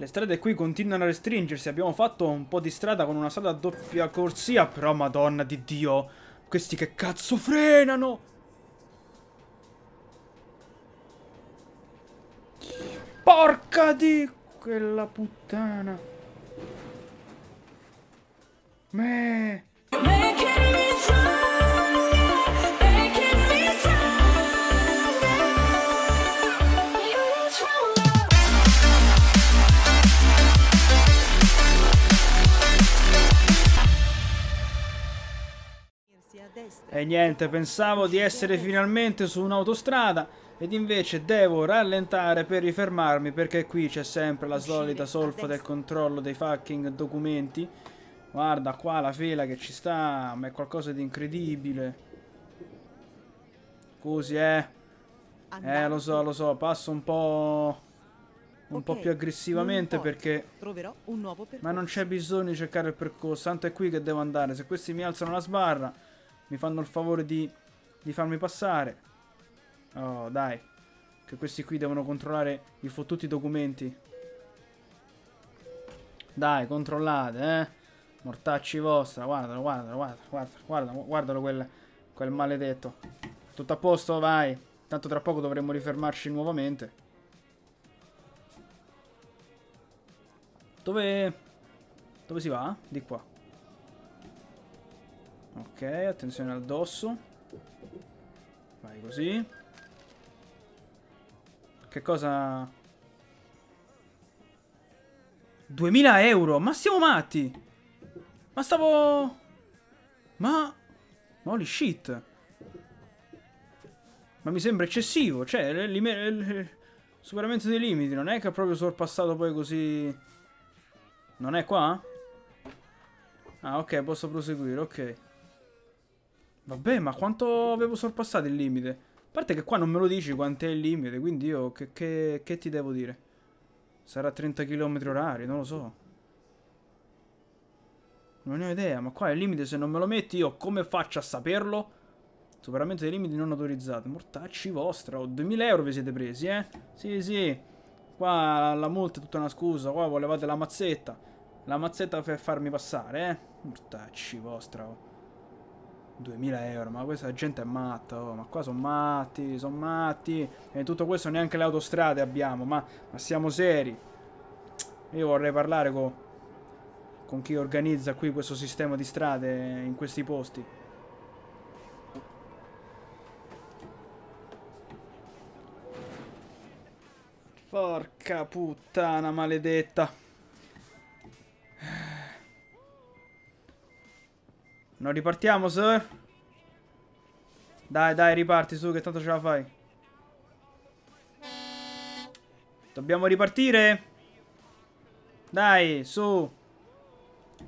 Le strade qui continuano a restringersi, abbiamo fatto un po' di strada con una strada a doppia corsia, però madonna di Dio, questi che cazzo frenano! Porca di quella puttana! Me. E niente, pensavo di essere finalmente su un'autostrada ed invece devo rallentare per rifermarmi perché qui c'è sempre la solita solfa del controllo dei fucking documenti. Guarda qua la fela che ci sta, ma è qualcosa di incredibile. Scusi, eh. Eh, lo so, lo so, passo un po' un okay, po' più aggressivamente perché ma non c'è bisogno di cercare il percorso tanto è qui che devo andare se questi mi alzano la sbarra mi fanno il favore di, di farmi passare. Oh, dai. Che questi qui devono controllare i fottuti documenti. Dai, controllate, eh. Mortacci vostra. Guardalo, guardalo, guardalo, guardalo, guardalo, guardalo quel, quel maledetto. Tutto a posto, vai. Tanto tra poco dovremmo rifermarci nuovamente. Dove... Dove si va? Di qua. Ok, attenzione al dosso. Vai così. Che cosa... 2000 euro! Ma siamo matti! Ma stavo... Ma... Holy shit! Ma mi sembra eccessivo, cioè... superamento dei limiti, non è che ha proprio sorpassato poi così... Non è qua? Ah, ok, posso proseguire, ok. Vabbè, ma quanto avevo sorpassato il limite? A parte che qua non me lo dici quanto è il limite, quindi io che, che, che ti devo dire? Sarà 30 km orari, non lo so. Non ne ho idea, ma qua è il limite se non me lo metti io come faccio a saperlo? Superamento dei limiti non autorizzati. Mortacci vostra, oh, 2000 euro vi siete presi, eh? Sì, sì. Qua la multa è tutta una scusa, qua volevate la mazzetta. La mazzetta per farmi passare, eh? Mortacci vostra, oh. 2000 euro, ma questa gente è matta, oh, ma qua sono matti, sono matti, e tutto questo neanche le autostrade abbiamo, ma, ma siamo seri. Io vorrei parlare con, con chi organizza qui questo sistema di strade in questi posti. Porca puttana maledetta. Non ripartiamo, sir? Dai, dai, riparti su, che tanto ce la fai. Dobbiamo ripartire? Dai, su.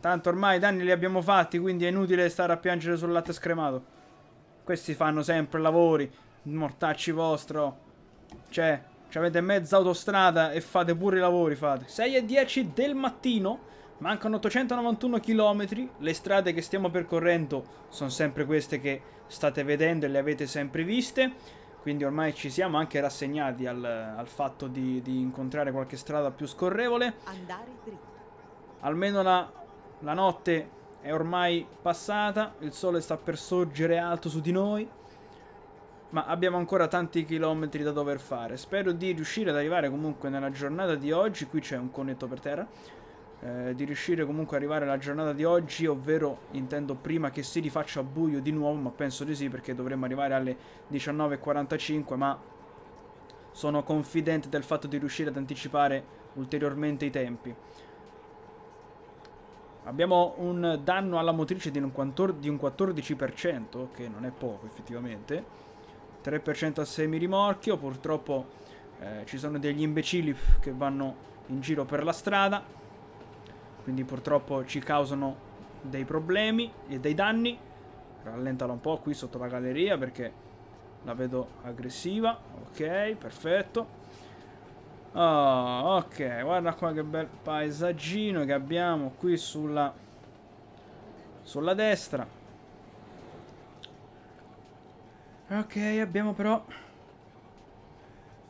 Tanto ormai i danni li abbiamo fatti, quindi è inutile stare a piangere sul latte scremato. Questi fanno sempre lavori. Mortacci vostro. Cioè, avete mezza autostrada e fate pure i lavori, fate. 6 e 10 del mattino. Mancano 891 km, le strade che stiamo percorrendo sono sempre queste che state vedendo e le avete sempre viste, quindi ormai ci siamo anche rassegnati al, al fatto di, di, incontrare qualche strada più scorrevole. Almeno la, la notte è ormai passata, il sole sta per sorgere alto su di noi, ma abbiamo ancora tanti chilometri da dover fare. Spero di riuscire ad arrivare comunque nella giornata di oggi, qui c'è un connetto per terra eh, di riuscire comunque ad arrivare alla giornata di oggi, ovvero intendo prima che si rifaccia buio di nuovo, ma penso di sì perché dovremmo arrivare alle 19.45, ma sono confidente del fatto di riuscire ad anticipare ulteriormente i tempi. Abbiamo un danno alla motrice di un 14%, che non è poco effettivamente. 3% a semirimorchio, purtroppo eh, ci sono degli imbecilli che vanno in giro per la strada quindi purtroppo ci causano dei problemi e dei danni. Rallentala un po' qui sotto la galleria perché la vedo aggressiva. Ok, perfetto. Oh, ok, guarda qua che bel paesaggino che abbiamo qui sulla, sulla destra. Ok, abbiamo però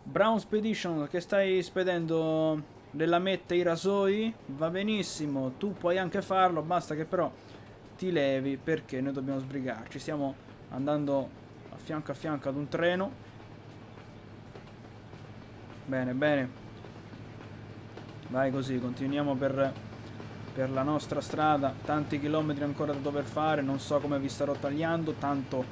Brown Spedition che stai spedendo della mette i rasoi va benissimo tu puoi anche farlo basta che però ti levi perché noi dobbiamo sbrigarci stiamo andando a fianco a fianco ad un treno bene bene vai così continuiamo per, per la nostra strada tanti chilometri ancora da dover fare non so come vi starò tagliando tanto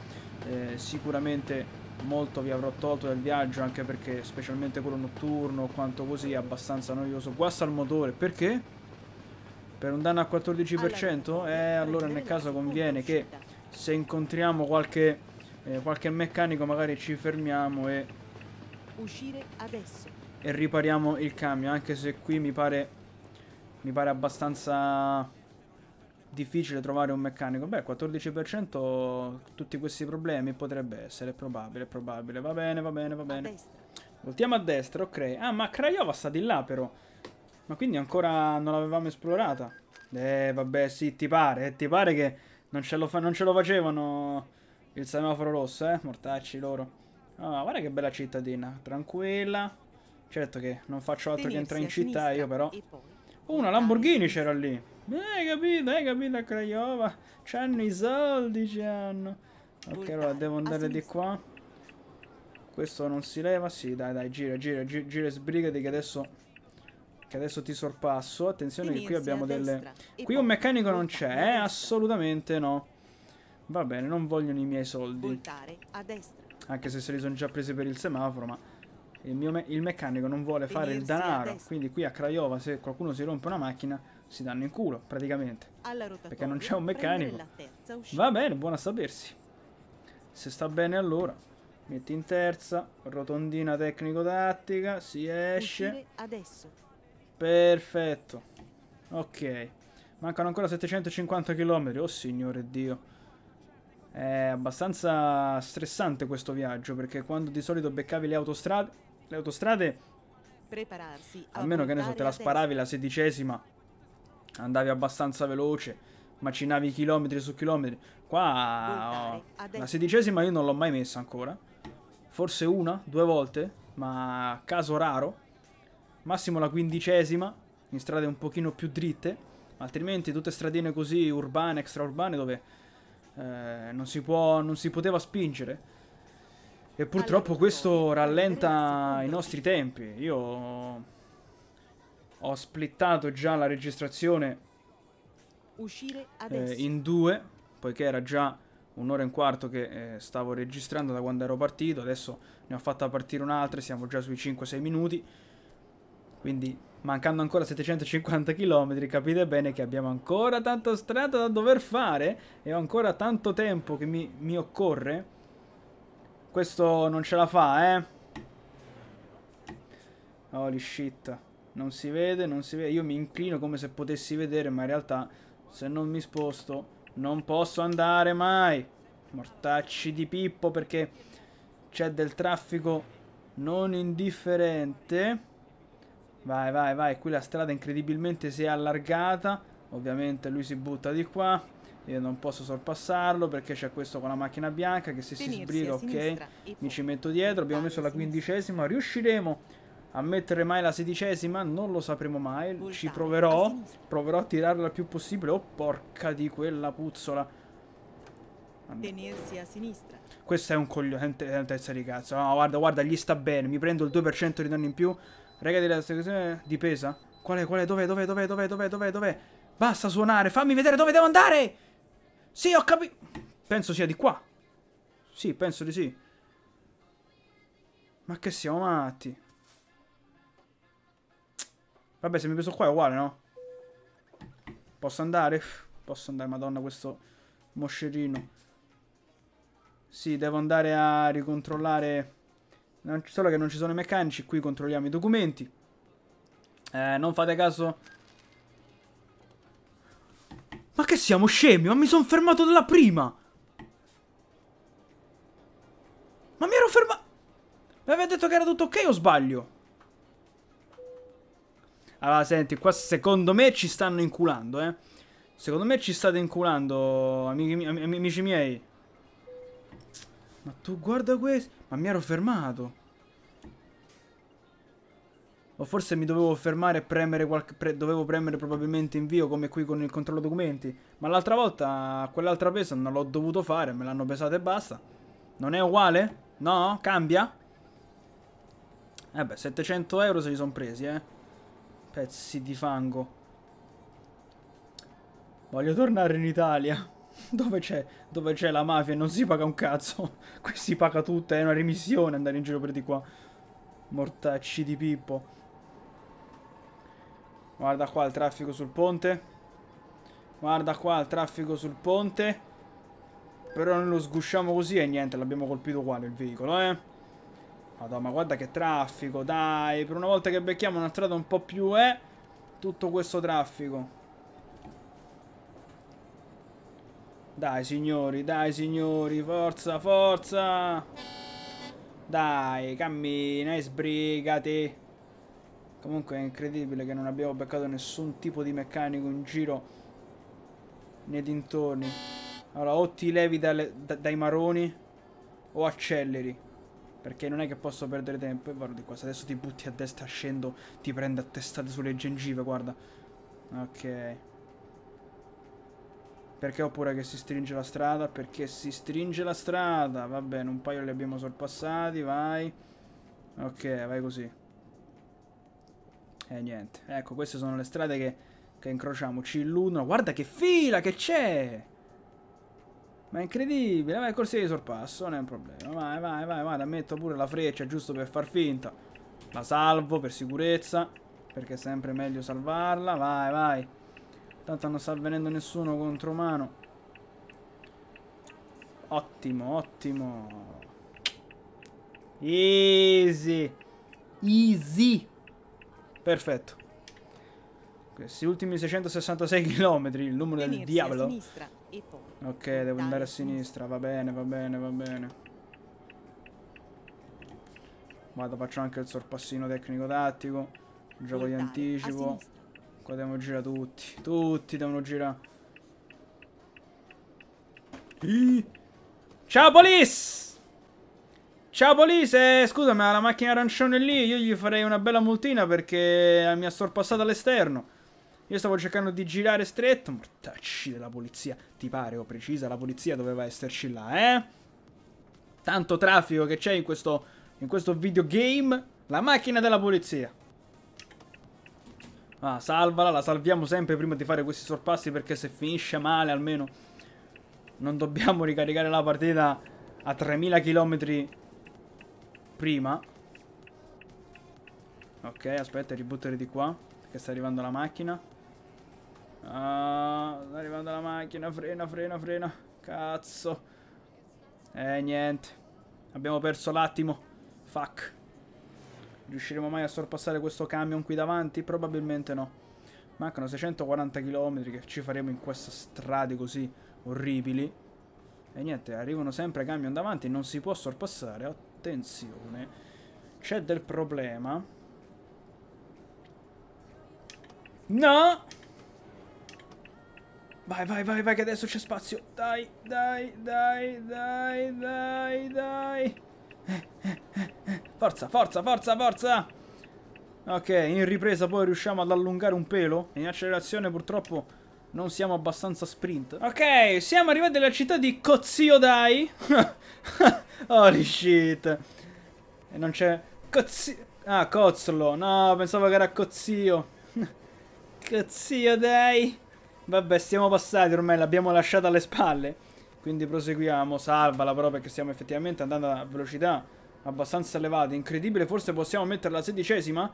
eh, sicuramente molto vi avrò tolto del viaggio anche perché specialmente quello notturno o quanto così è abbastanza noioso guasta il motore perché? per un danno al 14% eh allora nel caso conviene che se incontriamo qualche, eh, qualche meccanico magari ci fermiamo e uscire adesso e ripariamo il camion anche se qui mi pare mi pare abbastanza difficile trovare un meccanico. Beh, 14% tutti questi problemi potrebbe essere, probabile, probabile. Va bene, va bene, va bene. A Voltiamo a destra, ok. Ah, ma Craiova sta di là però. Ma quindi ancora non l'avevamo esplorata. Eh, vabbè, sì, ti pare, eh, ti pare che non ce, non ce lo, facevano il semaforo rosso, eh? Mortacci loro. Ah, guarda che bella cittadina, tranquilla. Certo che non faccio altro Tenirsi che entrare in città io però. Una Lamborghini c'era lì. hai capito, hai capito a Craiova? C'hanno i soldi, c'hanno. Ok, allora devo ah, andare di qua. Questo non si leva. Sì, dai, dai, gira, gira, gira e sbrigati che adesso... Che adesso ti sorpasso. Attenzione che qui abbiamo delle... Qui un meccanico non c'è, eh? Assolutamente no. Va bene, non vogliono i miei soldi. Anche se se li sono già presi per il semaforo, ma il, me il meccanico non vuole fare il denaro, quindi qui a Craiova se qualcuno si rompe una macchina si danno in culo praticamente, perché non c'è un meccanico. Va bene, buona a sapersi. Se sta bene allora, metti in terza, rotondina tecnico-tattica, si esce. Perfetto. Ok. Mancano ancora 750 km, oh signore Dio. È abbastanza stressante questo viaggio perché quando di solito beccavi le autostrade le autostrade, Prepararsi a, meno che ne so, te la sparavi la sedicesima, andavi abbastanza veloce, macinavi chilometri su chilometri. Qua oh, la sedicesima io non l'ho mai messa ancora. Forse una, due volte, ma caso raro. Massimo la quindicesima, in strade un pochino più dritte. Altrimenti tutte stradine così, urbane, extraurbane, dove eh, non, si può, non si poteva spingere. E purtroppo questo rallenta i nostri tempi. Io ho splittato già la registrazione eh, in due, poiché era già un'ora e un quarto che eh, stavo registrando da quando ero partito. Adesso ne ho fatta partire un'altra, siamo già sui 5-6 minuti. Quindi mancando ancora 750 km, capite bene che abbiamo ancora tanta strada da dover fare e ho ancora tanto tempo che mi, mi occorre questo non ce la fa, eh. Holy shit. Non si vede, non si vede. Io mi inclino come se potessi vedere, ma in realtà se non mi sposto non posso andare mai. Mortacci di Pippo perché c'è del traffico non indifferente. Vai, vai, vai. Qui la strada incredibilmente si è allargata. Ovviamente lui si butta di qua. Io non posso sorpassarlo perché c'è questo con la macchina bianca che se Venirsi si sbriga, ok, mi ci metto dietro. Abbiamo messo la quindicesima, riusciremo a mettere mai la sedicesima? Non lo sapremo mai, ci proverò, proverò a tirarla il più possibile. Oh, porca di quella puzzola. Tenersi a sinistra. Questo è un coglione, è un testa di cazzo. No, guarda, guarda, gli sta bene, mi prendo il 2% di danno in più. Raga, della situazione di pesa? Qual è, qual è, dov'è, dov'è, dov'è, dov'è, dov'è, dov'è? Basta suonare, fammi vedere dove devo andare! Sì, ho capito. Penso sia di qua. Sì, penso di sì. Ma che siamo matti. Vabbè, se mi preso qua è uguale, no? Posso andare? Posso andare, madonna, questo moscerino. Sì, devo andare a ricontrollare... solo che non ci sono i meccanici, qui controlliamo i documenti. Eh, non fate caso ma che siamo scemi? Ma mi sono fermato dalla prima! Ma mi ero fermato... Mi aveva detto che era tutto ok o sbaglio? Allora, senti, qua secondo me ci stanno inculando, eh. Secondo me ci state inculando, amici, amici miei. Ma tu guarda questo... Ma mi ero fermato o forse mi dovevo fermare e premere qualche, pre, dovevo premere probabilmente invio come qui con il controllo documenti, ma l'altra volta quell'altra pesa non l'ho dovuto fare, me l'hanno pesata e basta. Non è uguale? No? Cambia? Eh beh, 700 euro se li sono presi, eh. Pezzi di fango. Voglio tornare in Italia. Dove c'è? la mafia? e Non si paga un cazzo. Qui si paga tutto, è una remissione andare in giro per di qua. Mortacci di Pippo. Guarda qua il traffico sul ponte. Guarda qua il traffico sul ponte. Però non lo sgusciamo così e niente, l'abbiamo colpito qua nel veicolo, eh. Madonna, ma guarda che traffico, dai. Per una volta che becchiamo una strada un po' più, eh. Tutto questo traffico. Dai, signori, dai, signori. Forza, forza. Dai, cammina e sbrigati. Comunque è incredibile che non abbiamo beccato nessun tipo di meccanico in giro nei dintorni. Allora, o ti levi dalle, da, dai maroni o acceleri. Perché non è che posso perdere tempo. E vado di qua, se adesso ti butti a destra scendo, ti prendo a testate sulle gengive, guarda. Ok. Perché oppure che si stringe la strada? Perché si stringe la strada. Va bene, un paio li abbiamo sorpassati, vai. Ok, vai così. E niente, ecco, queste sono le strade che, che incrociamo. Ci illudono. Guarda che fila che c'è! Ma è incredibile, vai corsia di sorpasso, non è un problema. Vai, vai, vai, vai, metto pure la freccia, giusto per far finta. La salvo per sicurezza, perché è sempre meglio salvarla. Vai, vai. Tanto non sta avvenendo nessuno contro mano. Ottimo, ottimo. Easy. Easy. Perfetto. Questi ultimi 666 km, il numero Venirsi del diavolo. Sinistra, ok, devo andare a sinistra, va bene, va bene, va bene. Vado, faccio anche il sorpassino tecnico tattico. Gioco di anticipo. Qua devono girare tutti. Tutti devono girare. Ciao, Polis! Ciao Polise, scusa ma la macchina arancione lì io gli farei una bella multina perché mi ha sorpassato all'esterno. Io stavo cercando di girare stretto, mortacci della polizia. Ti pare o precisa, la polizia doveva esserci là, eh? Tanto traffico che c'è in questo, in questo videogame. La macchina della polizia. Ah, salvala, la salviamo sempre prima di fare questi sorpassi perché se finisce male almeno non dobbiamo ricaricare la partita a 3000 km prima. Ok, aspetta, ributtare di qua. Perché sta arrivando la macchina. Ah, sta arrivando la macchina. Frena, frena, frena. Cazzo. Eh, niente. Abbiamo perso l'attimo. Fuck. Riusciremo mai a sorpassare questo camion qui davanti? Probabilmente no. Mancano 640 km che ci faremo in queste strade così orribili. E niente, arrivano sempre camion davanti, non si può sorpassare attenzione c'è del problema no vai vai vai vai che adesso c'è spazio dai dai dai dai dai dai forza forza forza forza ok in ripresa poi riusciamo ad allungare un pelo in accelerazione purtroppo non siamo abbastanza sprint. Ok, siamo arrivati alla città di Koziodai. Holy shit. E non c'è... Cozzi... Ah, Cozzolo. No, pensavo che era Cozzio. Cozzio, dai. Vabbè, siamo passati ormai, l'abbiamo lasciata alle spalle. Quindi proseguiamo, salvala però perché stiamo effettivamente andando a velocità abbastanza elevate. Incredibile, forse possiamo metterla alla sedicesima?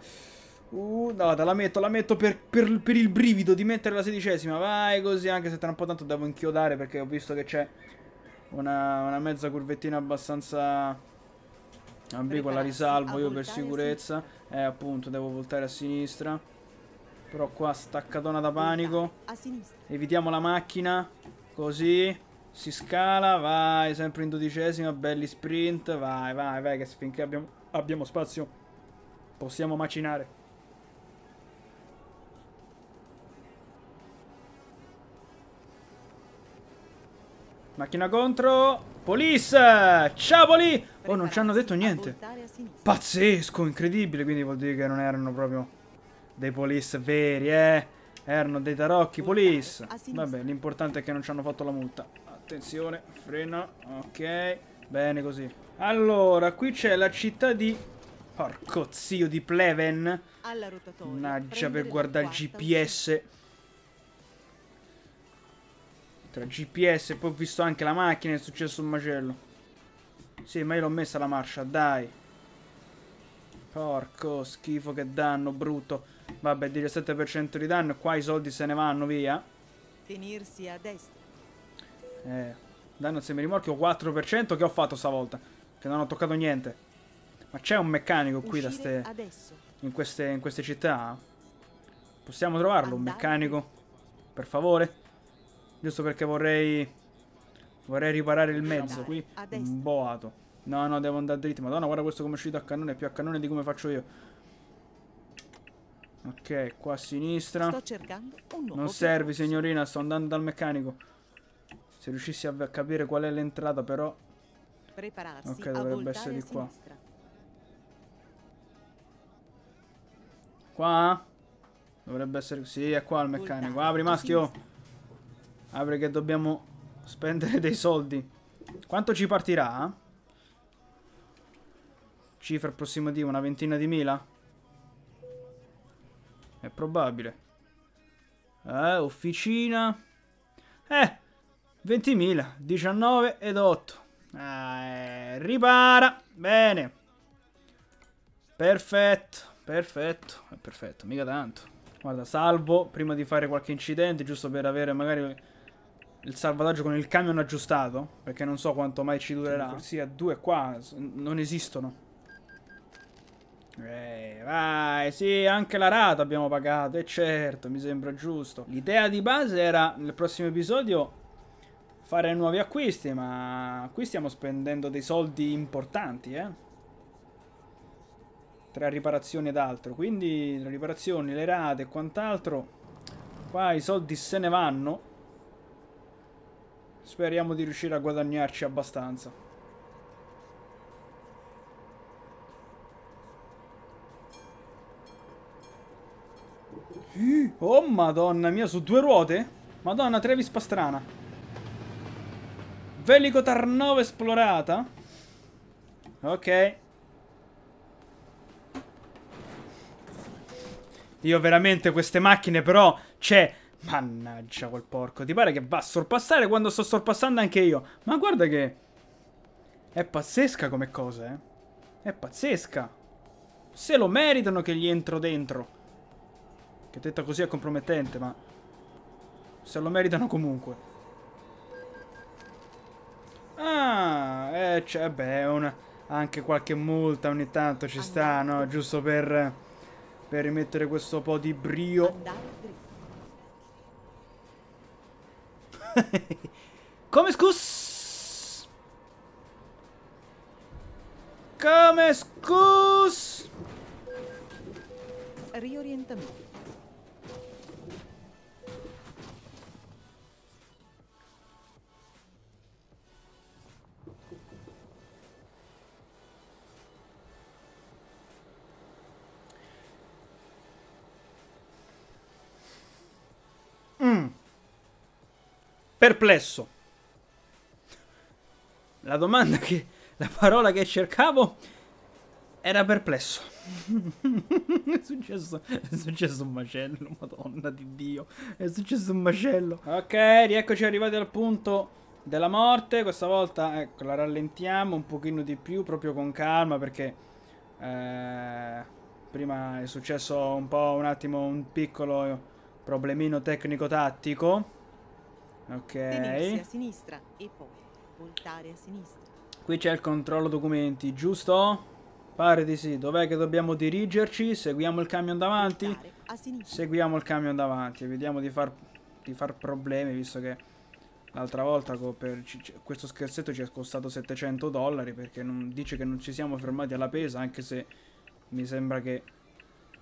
Uh, no, la metto, la metto per, per, per il brivido di mettere la sedicesima. Vai così, anche se tra un po' tanto devo inchiodare perché ho visto che c'è una, una mezza curvettina abbastanza ambigua, la risalvo io per sicurezza. Eh, appunto, devo voltare a sinistra. Però qua staccatona da panico. Evitiamo la macchina. Così. Si scala, vai, sempre in dodicesima, belli sprint, vai, vai, vai, che finché abbiamo, abbiamo spazio possiamo macinare. Macchina contro... Police! Ciao Poli! Oh, non ci hanno detto niente. Pazzesco, incredibile. Quindi vuol dire che non erano proprio dei police veri, eh. Erano dei tarocchi police. Vabbè, l'importante è che non ci hanno fatto la multa. Attenzione, freno. Ok, bene così. Allora, qui c'è la città di... Porco zio di Pleven. Mannaggia per guardare il GPS. Tra GPS, poi ho visto anche la macchina, è successo un macello. Sì, ma io l'ho messa la marcia, dai. Porco schifo che danno, brutto. Vabbè, 17% di danno, qua i soldi se ne vanno via. Finirsi a destra. Eh, danno al semirimorchio 4% che ho fatto stavolta. Che non ho toccato niente. Ma c'è un meccanico qui da ste... In queste, in queste città? Possiamo trovarlo, Andare. un meccanico? Per favore? Giusto perché vorrei... Vorrei riparare il mezzo qui. Boato. No, no, devo andare dritto. Madonna, guarda questo come è uscito a cannone. Più a cannone di come faccio io. Ok, qua a sinistra. non servi, signorina. Sto andando dal meccanico. Se riuscissi a capire qual è l'entrata, però... ok, dovrebbe essere di qua. Qua? Dovrebbe essere... Sì, è qua il meccanico. Apri, maschio! Ah, perché dobbiamo spendere dei soldi. Quanto ci partirà? Cifra approssimativa, una ventina di mila? È probabile. Eh, officina. Eh, 20.000, 19 ed 8. Eh, ripara. Bene. Perfetto, perfetto, eh, perfetto, mica tanto. Guarda, salvo prima di fare qualche incidente, giusto per avere magari il salvataggio con il camion aggiustato, perché non so quanto mai ci durerà. Corsia a due qua non esistono. Eh, vai, sì, anche la rata abbiamo pagato, e eh certo, mi sembra giusto. L'idea di base era, nel prossimo episodio, fare nuovi acquisti, ma qui stiamo spendendo dei soldi importanti, eh. Tra riparazioni ed altro, quindi le riparazioni, le rate e quant'altro, qua i soldi se ne vanno. Speriamo di riuscire a guadagnarci abbastanza. Oh madonna mia, su due ruote? Madonna, Travis Pastrana. Velico Tarnova esplorata. Ok. Io veramente queste macchine però, cioè, Mannaggia quel porco. Ti pare che va a sorpassare quando sto sorpassando anche io. Ma guarda che... È pazzesca come cosa, eh. È pazzesca. Se lo meritano che gli entro dentro. Che detta così è compromettente, ma... Se lo meritano comunque. Ah, eh, cioè, beh, una... anche qualche multa ogni tanto ci sta, no? Giusto per... Per rimettere questo po' di brio. Andare Comescus. Comescus. Reorientamiento. perplesso. La domanda che... La parola che cercavo era perplesso. è, successo, è successo un macello, madonna di Dio. È successo un macello. Ok, rieccoci arrivati al punto della morte. Questa volta, ecco, la rallentiamo un pochino di più, proprio con calma, perché... Eh, prima è successo un po' un attimo un piccolo problemino tecnico-tattico. Ok. Tenersi a sinistra e poi voltare a sinistra. Qui c'è il controllo documenti, giusto? Pare di sì. Dov'è che dobbiamo dirigerci? Seguiamo il camion davanti? Seguiamo il camion davanti. Vediamo di far, di far problemi, visto che l'altra volta per, questo scherzetto ci è costato 700 dollari, perché non, dice che non ci siamo fermati alla pesa, anche se mi sembra che...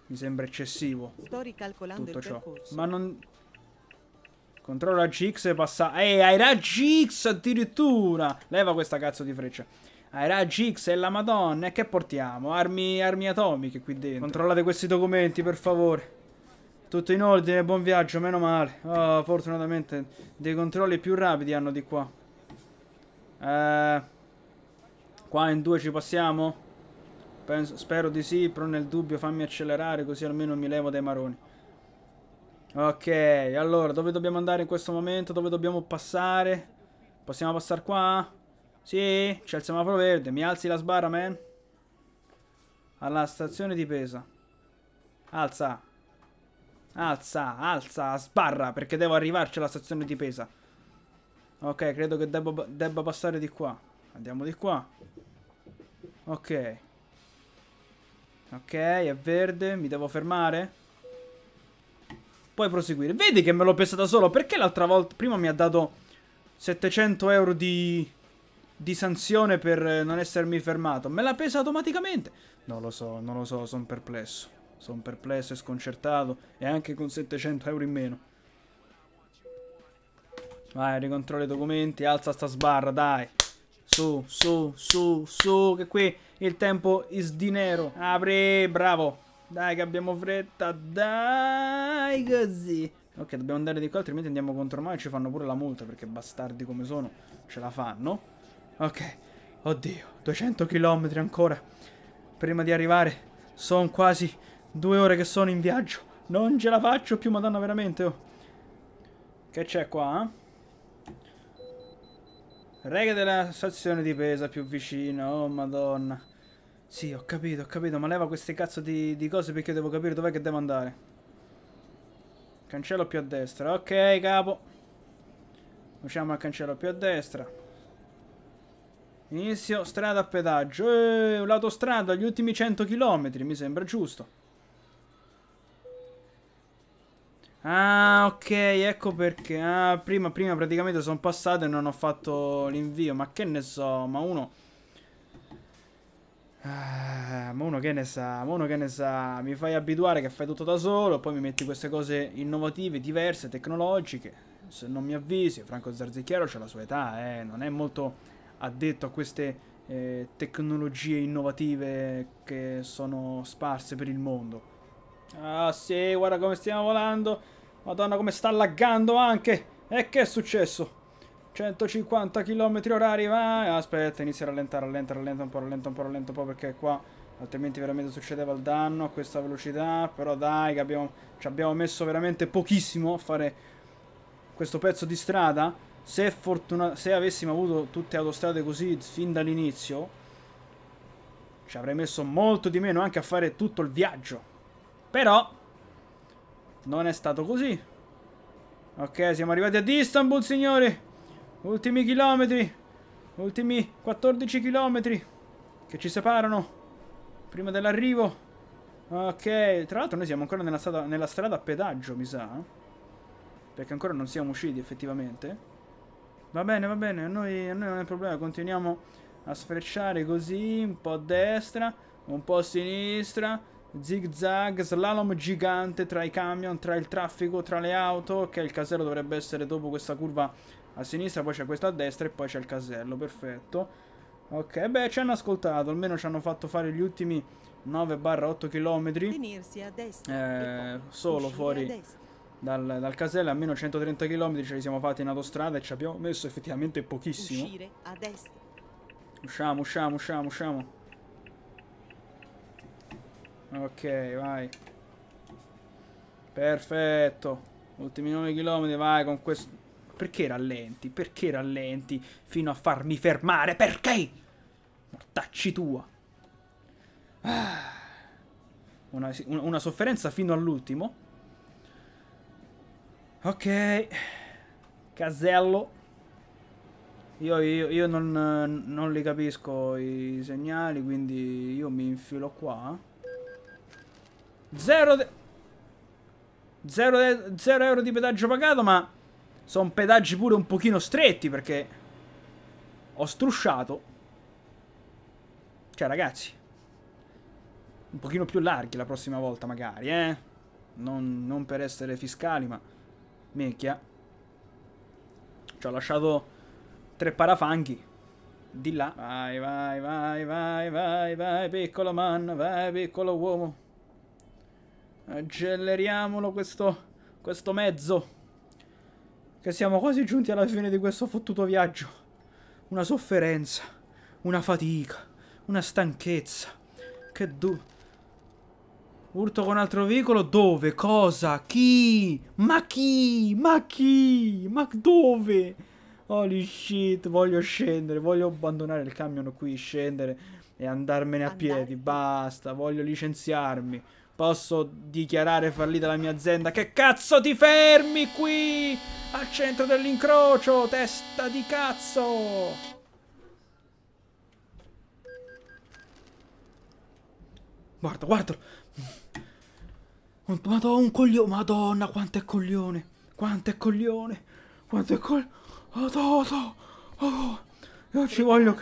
Mi sembra eccessivo. Sto ricalcolando tutto ciò. Ma non, Controllo raggi e passa... Eh, hai raggi X addirittura! Leva questa cazzo di freccia. Ai raggi X e la madonna. E che portiamo? Armi, armi atomiche qui dentro. Controllate questi documenti, per favore. Tutto in ordine, buon viaggio, meno male. Oh, fortunatamente dei controlli più rapidi hanno di qua. Eh, qua in due ci passiamo? Penso, spero di sì, però nel dubbio fammi accelerare così almeno mi levo dai maroni. Ok, allora, dove dobbiamo andare in questo momento? Dove dobbiamo passare? Possiamo passare qua? Sì, c'è il semaforo verde. Mi alzi la sbarra, man? Alla stazione di Pesa. Alza. Alza, alza, sbarra, perché devo arrivarci alla stazione di Pesa. Ok, credo che debba, debba passare di qua. Andiamo di qua. Ok. Ok, è verde, mi devo fermare? Puoi proseguire. Vedi che me l'ho presa da solo. Perché l'altra volta... Prima mi ha dato 700 euro di... Di sanzione per non essermi fermato. Me l'ha pesa automaticamente. Non lo so, non lo so. Sono perplesso. Sono perplesso e sconcertato. E anche con 700 euro in meno. Vai, ricontrolla i documenti. Alza sta sbarra, dai. Su, su, su, su. Che qui il tempo is di nero. Apri, bravo. Dai che abbiamo fretta, dai così. Ok, dobbiamo andare di qua, altrimenti andiamo contro noi e ci fanno pure la multa, perché bastardi come sono ce la fanno. Ok, oddio, 200 km ancora. Prima di arrivare, sono quasi due ore che sono in viaggio. Non ce la faccio più, madonna, veramente, oh. Che c'è qua? Eh? Rega della stazione di pesa più vicina, oh madonna. Sì, ho capito, ho capito, ma leva queste cazzo di, di cose perché devo capire dov'è che devo andare. Cancello più a destra, ok capo. Usciamo al cancello più a destra. Inizio strada a pedaggio. Eeeh, l'autostrada agli ultimi 100 km, mi sembra giusto. Ah, ok, ecco perché. Ah, prima, prima praticamente sono passato e non ho fatto l'invio. Ma che ne so, ma uno Ah, eh, ma uno che ne sa, ma uno che ne sa, mi fai abituare che fai tutto da solo, poi mi metti queste cose innovative, diverse, tecnologiche. Se non mi avvisi, Franco Zarzicchiero c'ha la sua età, eh, non è molto addetto a queste eh, tecnologie innovative che sono sparse per il mondo. Ah sì, guarda come stiamo volando, madonna come sta laggando anche, e che è successo? 150 km orari, vai, aspetta, inizia a rallentare, rallenta, rallenta un po', rallenta un po', rallenta un po' perché qua altrimenti veramente succedeva il danno a questa velocità, però dai che abbiamo, ci abbiamo messo veramente pochissimo a fare questo pezzo di strada, se, fortuna, se avessimo avuto tutte autostrade così fin dall'inizio, ci avrei messo molto di meno anche a fare tutto il viaggio, però non è stato così. Ok, siamo arrivati ad Istanbul, signori. Ultimi chilometri. Ultimi 14 chilometri che ci separano prima dell'arrivo. Ok, tra l'altro noi siamo ancora nella strada, nella strada a pedaggio, mi sa. Eh? Perché ancora non siamo usciti effettivamente. Va bene, va bene, a noi, a noi non è problema, continuiamo a sfrecciare così, un po' a destra, un po' a sinistra, zig zag, slalom gigante tra i camion, tra il traffico, tra le auto, che okay, il casello dovrebbe essere dopo questa curva a sinistra, poi c'è questo a destra e poi c'è il casello, perfetto. Ok, beh, ci hanno ascoltato, almeno ci hanno fatto fare gli ultimi 9-8 km. Destra, eh, solo fuori dal, dal, casello, almeno 130 km ce li siamo fatti in autostrada e ci abbiamo messo effettivamente pochissimo. Usciamo, usciamo, usciamo, usciamo. Ok, vai. Perfetto. Ultimi 9 km, vai con questo perché rallenti? Perché rallenti fino a farmi fermare? Perché? Mortacci tua. Ah. Una, una, sofferenza fino all'ultimo. Ok. Casello. Io, io, io non, non, li capisco i segnali, quindi io mi infilo qua. Zero, zero, zero euro di pedaggio pagato, ma... Sono pedaggi pure un pochino stretti perché ho strusciato. Cioè, ragazzi, un pochino più larghi la prossima volta magari, eh? Non, non per essere fiscali, ma... Mecchia. Ci ho lasciato tre parafanghi. Di là. Vai, vai, vai, vai, vai, vai, piccolo man, vai, piccolo uomo. Acceleriamolo questo, questo mezzo. Che siamo quasi giunti alla fine di questo fottuto viaggio. Una sofferenza, una fatica, una stanchezza. Che du... Urto con altro veicolo? Dove? Cosa? Chi? Ma chi? Ma chi? Ma dove? Holy shit, voglio scendere, voglio abbandonare il camion qui, scendere e andarmene a piedi, basta, voglio licenziarmi. Posso dichiarare fallita la mia azienda? Che cazzo ti fermi qui? Al centro dell'incrocio, testa di cazzo! Guarda, guarda! Madonna, un coglione! Madonna, quanto è coglione! Quanto è coglione! Quanto è coglione! Madonna! Oh, io ci voglio...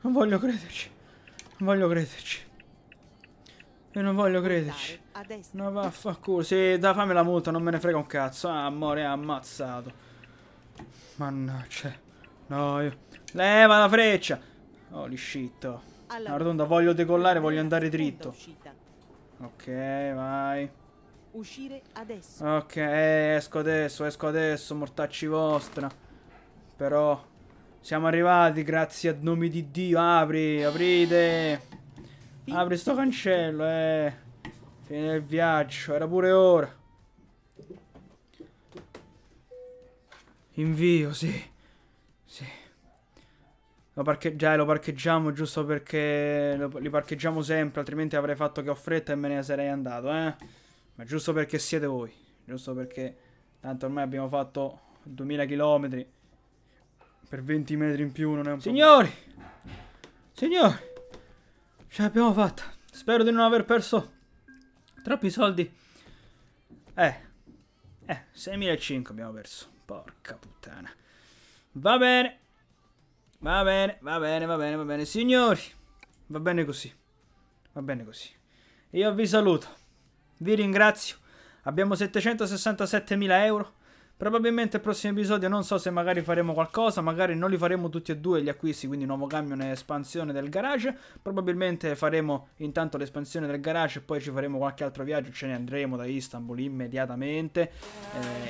Non voglio crederci! Non voglio crederci! Io non voglio crederci. No, vaffanculo. Sì, da fammi la multa, non me ne frega un cazzo. Ah, amore, ha ammazzato. Mannaggia. No, io... Leva la freccia! Holy shit. Alla rotonda, voglio decollare, voglio andare dritto. Ok, vai. Uscire adesso. Ok, esco adesso, esco adesso, mortacci vostra. Però... Siamo arrivati, grazie a nome di Dio. Apri, aprite! Apri sto cancello, eh. Fine del viaggio, era pure ora. Invio, sì. Sì. Lo parcheggiamo, lo parcheggiamo giusto perché lo, li parcheggiamo sempre, altrimenti avrei fatto che ho fretta e me ne sarei andato, eh. Ma giusto perché siete voi. Giusto perché tanto ormai abbiamo fatto 2000 km per 20 metri in più, non è un po'. Signori! Signori! Ce l'abbiamo fatta. Spero di non aver perso troppi soldi. Eh. Eh, 6.500 abbiamo perso. Porca puttana. Va bene. Va bene, va bene, va bene, va bene. Signori, va bene così. Va bene così. Io vi saluto. Vi ringrazio. Abbiamo 767.000 euro. Probabilmente il prossimo episodio non so se magari faremo qualcosa, magari non li faremo tutti e due gli acquisti, quindi nuovo camion e espansione del garage. Probabilmente faremo intanto l'espansione del garage e poi ci faremo qualche altro viaggio, ce ne andremo da Istanbul immediatamente,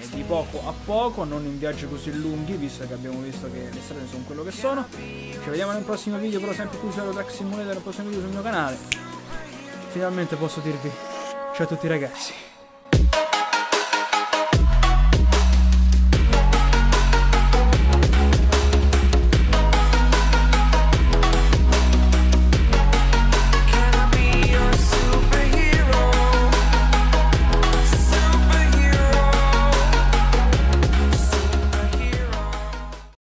eh, di poco a poco, non in viaggi così lunghi, visto che abbiamo visto che le strade sono quello che sono. Ci vediamo nel prossimo video, però sempre qui su Aerotrack Simulator, nel prossimo video sul mio canale. Finalmente posso dirvi ciao a tutti ragazzi.